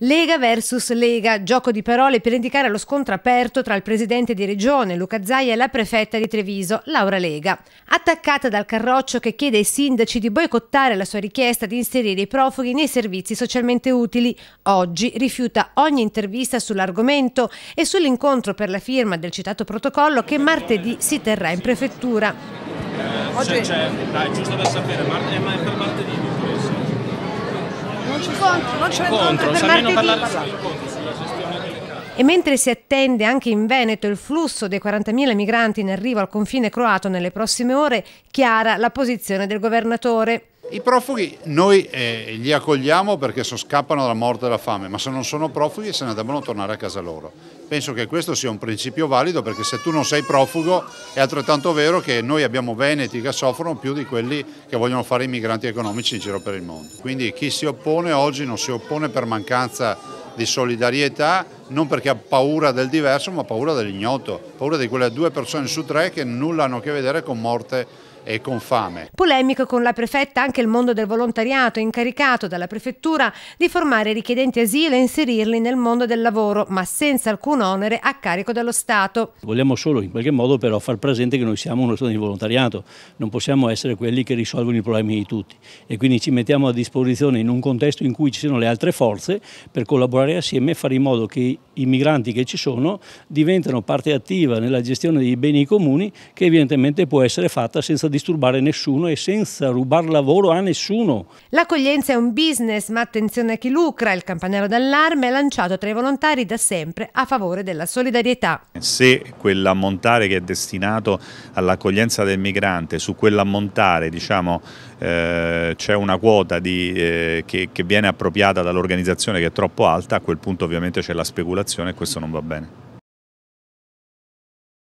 Lega versus Lega, gioco di parole per indicare lo scontro aperto tra il presidente di regione Luca Zaia e la prefetta di Treviso, Laura Lega. Attaccata dal Carroccio che chiede ai sindaci di boicottare la sua richiesta di inserire i profughi nei servizi socialmente utili, oggi rifiuta ogni intervista sull'argomento e sull'incontro per la firma del citato protocollo che martedì si terrà in prefettura. Oggi... Cioè, cioè, dai, giusto da sapere, è per martedì di questo non ci contro, non ce ne contro, per martedì. E mentre si attende anche in Veneto il flusso dei 40.000 migranti in arrivo al confine croato nelle prossime ore, chiara la posizione del governatore. I profughi noi eh, li accogliamo perché so, scappano dalla morte e dalla fame, ma se non sono profughi se ne devono tornare a casa loro. Penso che questo sia un principio valido perché se tu non sei profugo è altrettanto vero che noi abbiamo veneti che soffrono più di quelli che vogliono fare i migranti economici in giro per il mondo. Quindi chi si oppone oggi non si oppone per mancanza di solidarietà, non perché ha paura del diverso ma paura dell'ignoto, paura di quelle due persone su tre che nulla hanno a che vedere con morte e con fame. Polemico con la prefetta anche il mondo del volontariato incaricato dalla prefettura di formare richiedenti asilo e inserirli nel mondo del lavoro, ma senza alcun onere a carico dello Stato. Vogliamo solo in qualche modo però far presente che noi siamo uno Stato di volontariato, non possiamo essere quelli che risolvono i problemi di tutti e quindi ci mettiamo a disposizione in un contesto in cui ci siano le altre forze per collaborare assieme e fare in modo che i migranti che ci sono diventano parte attiva nella gestione dei beni comuni che evidentemente può essere fatta senza disturbare nessuno e senza rubar lavoro a nessuno. L'accoglienza è un business, ma attenzione a chi lucra. Il campanello d'allarme è lanciato tra i volontari da sempre a favore della solidarietà. Se quell'ammontare che è destinato all'accoglienza del migrante, su quell'ammontare diciamo, eh, c'è una quota di, eh, che, che viene appropriata dall'organizzazione che è troppo alta, a quel punto ovviamente c'è la speculazione situazione e questo non va bene.